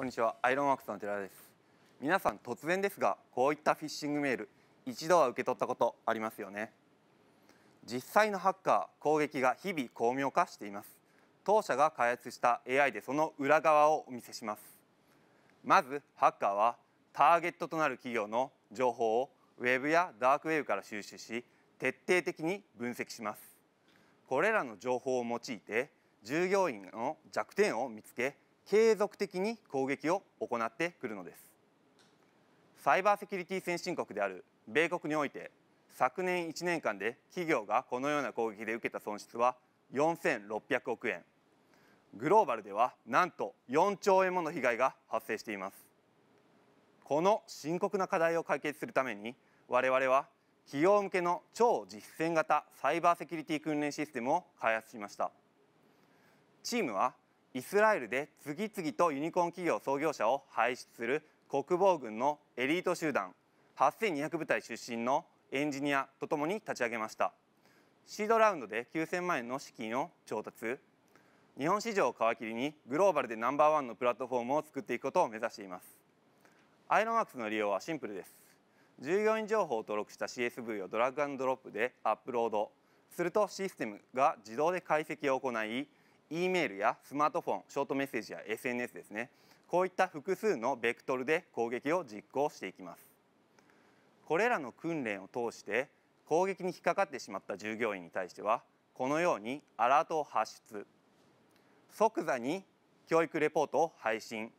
こんにちはアイロンワークスの寺田です皆さん突然ですがこういったフィッシングメール一度は受け取ったことありますよね実際のハッカー攻撃が日々巧妙化しています当社が開発した AI でその裏側をお見せしますまずハッカーはターゲットとなる企業の情報をウェブやダークウェブから収集し徹底的に分析しますこれらの情報を用いて従業員の弱点を見つけ継続的に攻撃を行ってくるのですサイバーセキュリティ先進国である米国において昨年1年間で企業がこのような攻撃で受けた損失は4600億円グローバルではなんと4兆円もの被害が発生していますこの深刻な課題を解決するために我々は企業向けの超実践型サイバーセキュリティ訓練システムを開発しましたチームはイスラエルで次々とユニコーン企業創業者を輩出する国防軍のエリート集団8200部隊出身のエンジニアとともに立ち上げましたシードラウンドで9000万円の資金を調達日本市場を皮切りにグローバルでナンバーワンのプラットフォームを作っていくことを目指していますアイロンワークスの利用はシンプルです従業員情報を登録した CSV をドラッグアンドロップでアップロードするとシステムが自動で解析を行い E メールやスマートフォンショートメッセージや SNS ですねこういった複数のベクトルで攻撃を実行していきますこれらの訓練を通して攻撃に引っかかってしまった従業員に対してはこのようにアラートを発出即座に教育レポートを配信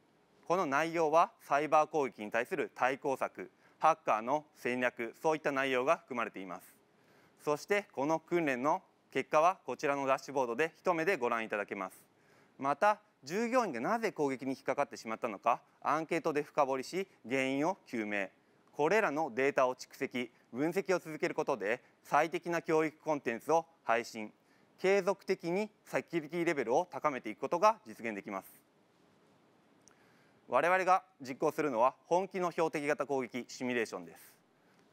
この内容はサイバー攻撃に対する対抗策ハッカーの戦略そういった内容が含まれていますそしてこの訓練の結果はこちらのダッシュボードで一目でご覧いただけますまた従業員がなぜ攻撃に引っかかってしまったのかアンケートで深掘りし原因を究明これらのデータを蓄積分析を続けることで最適な教育コンテンツを配信継続的にセキュリティレベルを高めていくことが実現できます我々が実行するのは本気の標的型攻撃シミュレーションです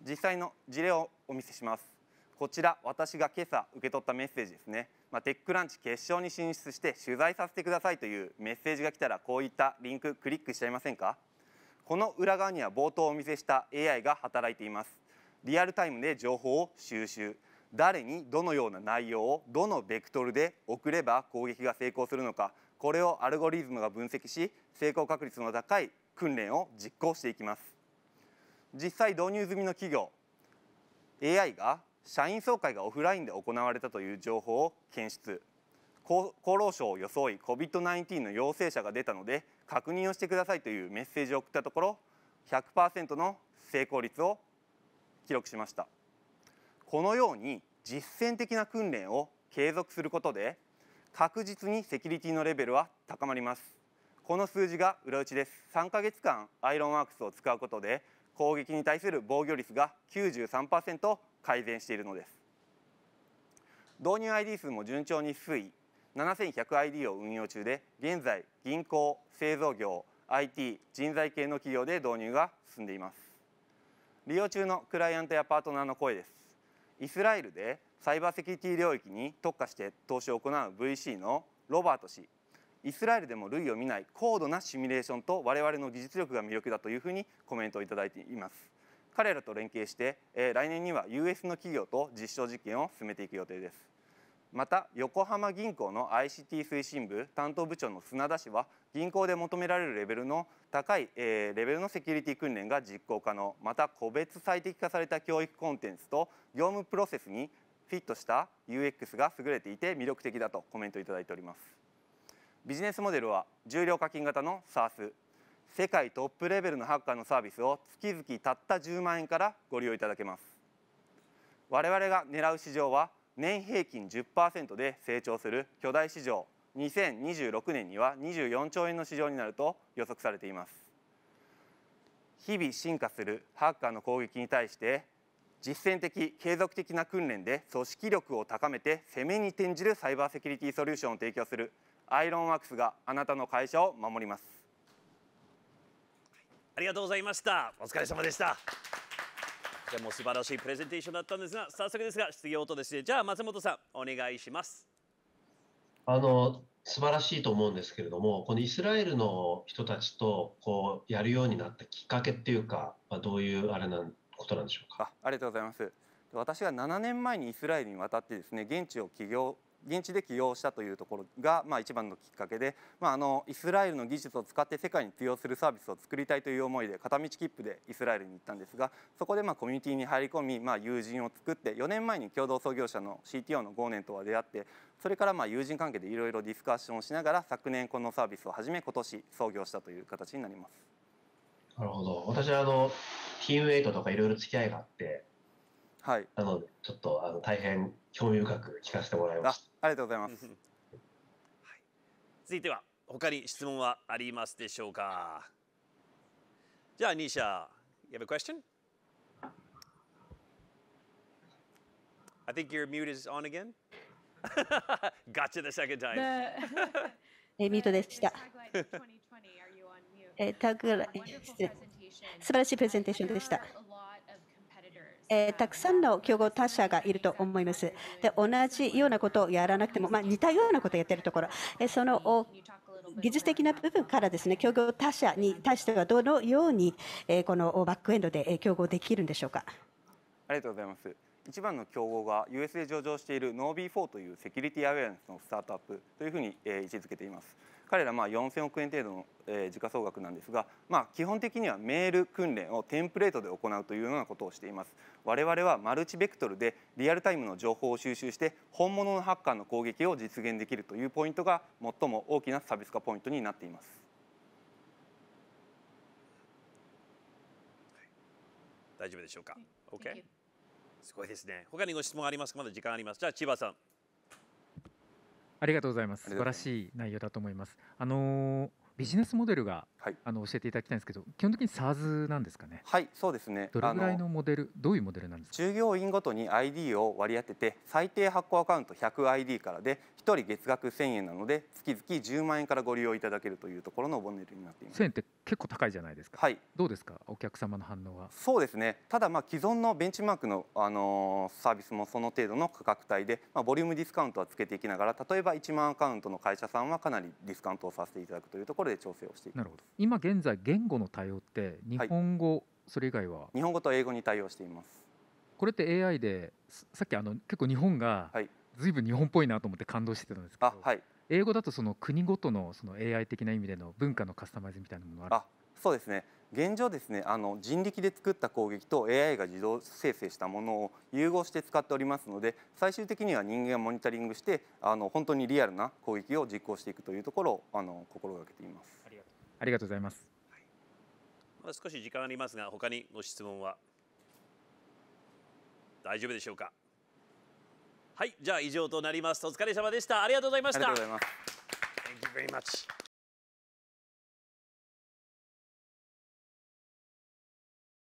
実際の事例をお見せしますこちら私が今朝受け取ったメッセージですね、まあ、テックランチ決勝に進出して取材させてくださいというメッセージが来たらこういったリンククリックしちゃいませんかこの裏側には冒頭お見せした AI が働いていますリアルタイムで情報を収集誰にどのような内容をどのベクトルで送れば攻撃が成功するのかこれをアルゴリズムが分析し成功確率の高い訓練を実行していきます実際導入済みの企業 AI が社員総会がオフラインで行われたという情報を検出厚労省を装い COVID-19 の陽性者が出たので確認をしてくださいというメッセージを送ったところ100%の成功率を記録しましたこのように実践的な訓練を継続することで確実にセキュリティのレベルは高まりますこの数字が裏打ちです3ヶ月間アイロンワークスを使うことで攻撃に対する防御率が93%改善しているのです導入 ID 数も順調に推移 7100ID を運用中で現在銀行製造業 IT 人材系の企業で導入が進んでいます利用中のクライアントやパートナーの声ですイスラエルでサイバーセキュリティ領域に特化して投資を行う VC のロバート氏イスラエルでも類を見ない高度なシミュレーションと我々の技術力が魅力だというふうにコメントをいただいています彼らと連携して、え来年には US の企業と実証実験を進めていく予定ですまた横浜銀行の ICT 推進部担当部長の砂田氏は銀行で求められるレベルの高い、えー、レベルのセキュリティ訓練が実行可能また個別最適化された教育コンテンツと業務プロセスにフィットした UX が優れていて魅力的だとコメントいただいております。ビジネスモデルは重量課金型の SaaS 世界トップレベルのハッカーのサービスを月々たった10万円からご利用いただけます我々が狙う市場は年平均10%で成長する巨大市場2026年には24兆円の市場になると予測されています日々進化するハッカーの攻撃に対して実践的継続的な訓練で組織力を高めて攻めに転じるサイバーセキュリティソリューションを提供するアイロンワックスがあなたの会社を守りますありがとうございましたお疲れ様でしたじゃもう素晴らしいプレゼンテーションだったんですが早速ですが質疑応答ですねじゃあ松本さんお願いしますあの素晴らしいと思うんですけれどもこのイスラエルの人たちとこうやるようになったきっかけっていうか、まあ、どういうあれなんことなんでしょうかありがとうございます私が7年前にイスラエルに渡ってですね現地を起業現地で起用したというところが、まあ、一番のきっかけで、まあ、あのイスラエルの技術を使って世界に通用するサービスを作りたいという思いで片道切符でイスラエルに行ったんですがそこでまあコミュニティに入り込み、まあ、友人を作って4年前に共同創業者の CTO のゴーネンとは出会ってそれからまあ友人関係でいろいろディスカッションをしながら昨年このサービスを始め今年創業したという形になります。なるほど私はあのチームイトとかいろいろ付き合いがあって、はい、なのでちょっとあの大変共有く聞かせてもらいましあありがとうございます、はい、続いては他に質問はありますでしょうかじゃあニーシャ you have a question I think your mute is on again gotcha the second time えミートでしたえタグ素晴らしいプレゼンテーションでしたえー、たくさんの競合他社がいると思います。で同じようなことをやらなくても、まあ、似たようなことをやっているところ、えー、その技術的な部分からですね競合他社に対してはどのように、えー、このバックエンドで競合できるんでしょうか。ありがとうございます。一番の競合が US で上場しているノービーフォーというセキュリティアウェアネスのスタートアップというふうに位置づけています。彼らまあ4000億円程度の、時価総額なんですが、まあ、基本的にはメール訓練をテンプレートで行うというようなことをしています我々はマルチベクトルでリアルタイムの情報を収集して本物のハッカーの攻撃を実現できるというポイントが最も大きな差別化ポイントになっています大丈夫でしょうか。OK。すごいですね。他にご質問ありますか。まだ時間あります。じゃあ千葉さん。ありがとうございます。素晴らしい内容だと思います。あのビジネスモデルがはい、あの教えていただきたいんですけど基本的に SARS なんですかねはいそうですねどれぐらいのモデルどういうモデルなんですか従業員ごとに ID を割り当てて最低発行アカウント 100ID からで1人月額1000円なので月々10万円からご利用いただけるというところのボンネルになっています1000円って結構高いじゃないですかはいどうですかお客様の反応はそうですねただまあ既存のベンチマークの、あのー、サービスもその程度の価格帯で、まあ、ボリュームディスカウントはつけていきながら例えば1万アカウントの会社さんはかなりディスカウントをさせていただくというところで調整をしていきますなるほど今現在言語の対応って日本語、はい、それ以外は日本語と英語に対応していますこれって AI でさっきあの結構日本がい随分日本っぽいなと思って感動してたんですけど、はい、英語だとその国ごとのその AI 的な意味での文化のカスタマイズみたいなものあるあそうですね現状ですねあの人力で作った攻撃と AI が自動生成したものを融合して使っておりますので最終的には人間がモニタリングしてあの本当にリアルな攻撃を実行していくというところをあの心がけています。ありがとうございます、はい、まだ少し時間ありますが他にご質問は大丈夫でしょうかはいじゃあ以上となりますお疲れ様でしたありがとうございましたありがとうございます Thank you very much